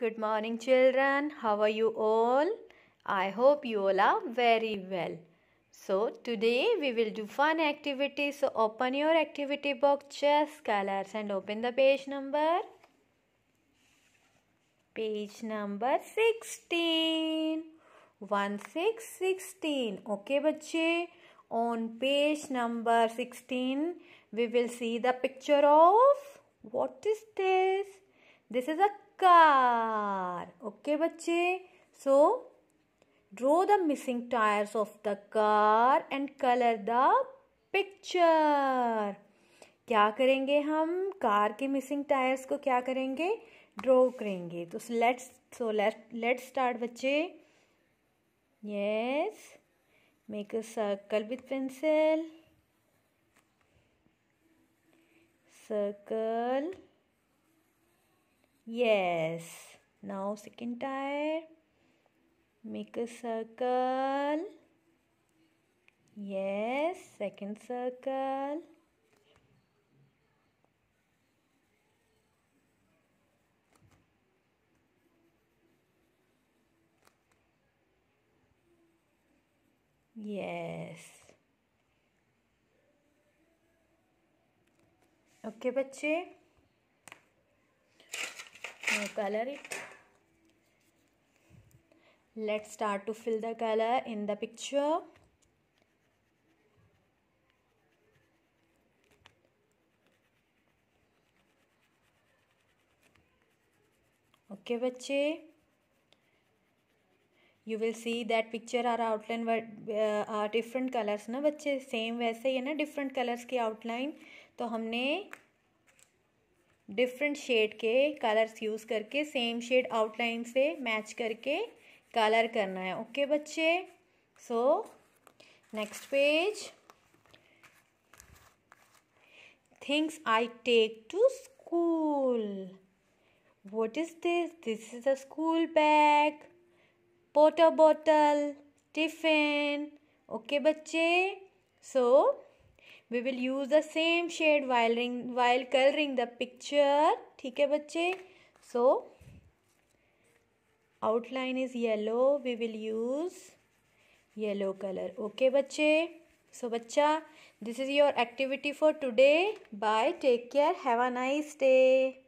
Good morning children. How are you all? I hope you all are very well. So today we will do fun activity. So open your activity box, chess colors and open the page number. Page number 16. 1616. Okay bache. On page number 16 we will see the picture of what is this? This is a car okay बच्चे so draw the missing tyres of the car and colour the picture क्या करेंगे हम car के missing tyres को क्या करेंगे draw करेंगे तो लेट्स सो लेट स्टार्ट बच्चे yes make a circle with pencil circle Yes. Now second tire. Make a circle. Yes, second circle. Yes. Okay okay, बच्चे color it let's start to fill the color in the picture okay okay, बच्चे you will see that picture are outline are different colours ना बच्चे same वैसे ही है ना different colours की outline तो हमने डिफरेंट शेड के कलर्स यूज़ करके सेम शेड आउटलाइन से मैच करके कलर करना है ओके okay, बच्चे so next page things I take to school what is this this is a school bag water bottle tiffin okay बच्चे so we will use the same shade वायलरिंग रिंग colouring the picture ठीक है बच्चे so outline is yellow we will use yellow colour okay बच्चे सो so, बच्चा this is your activity for today bye take care have a nice day